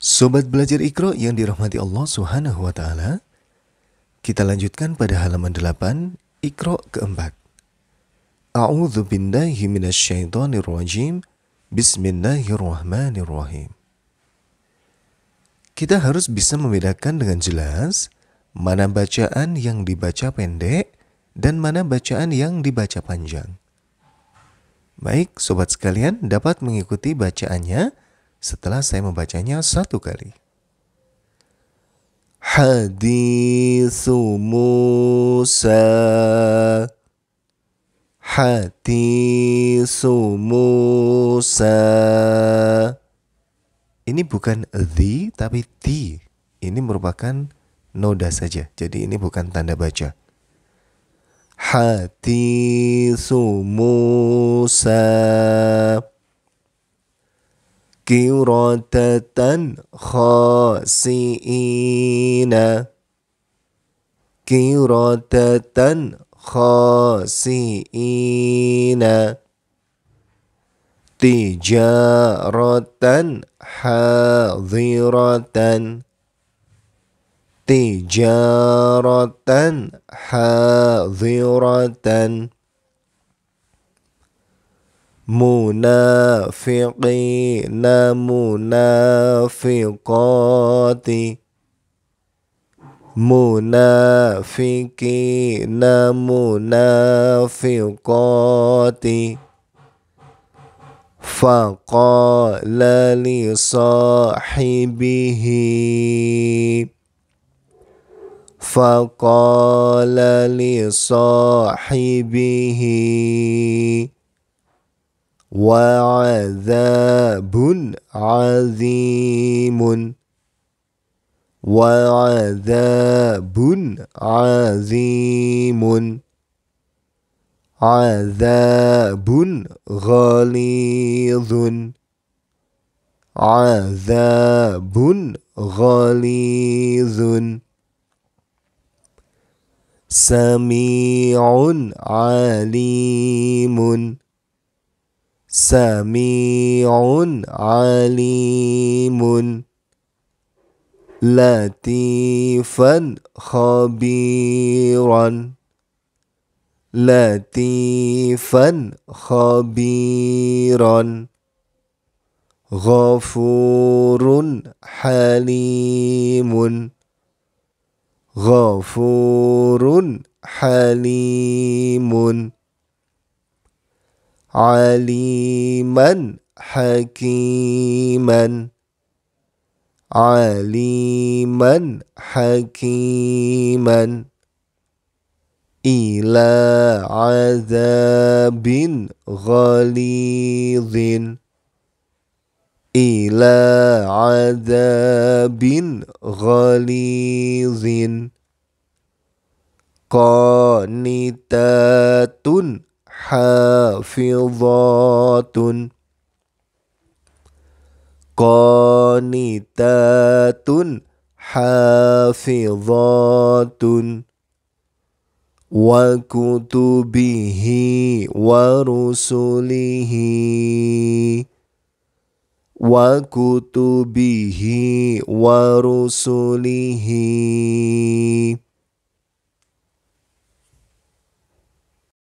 Sobat belajar Iqra yang dirahmati Allah Subhanahu wa taala, kita lanjutkan pada halaman 8 Iqra keempat. A'udzu billahi minasyaitonir rajim. Bismillahirrahmanirrahim. Kita harus bisa membedakan dengan jelas mana bacaan yang dibaca pendek dan mana bacaan yang dibaca panjang. Baik, sobat sekalian dapat mengikuti bacaannya setelah saya membacanya satu kali. Hadis Musa Hadis Musa Ini bukan the tapi di Ini merupakan noda saja Jadi ini bukan tanda baca Hadis Musa كرة خاسئين كرة خاسئين تجارة حاضرة تجارة حاضرة منافقين منافقات منافقين منافقات فقال لصاحبه فقال لصاحبه وعذاب عظيم وعذاب عظيم عذاب غليظ عذاب غليظ سميع عليم سميع عليم لطيفا خبيرا لطيفا خبيرا غفور حليم غفور حليم عليما حكيما عليما حكيما إلى عذاب غليظ إلى عذاب غليظ قانتات hafizatun qanitatun hafizatun wa kutubihi wa rusulihi wa kutubihi wa rusulihi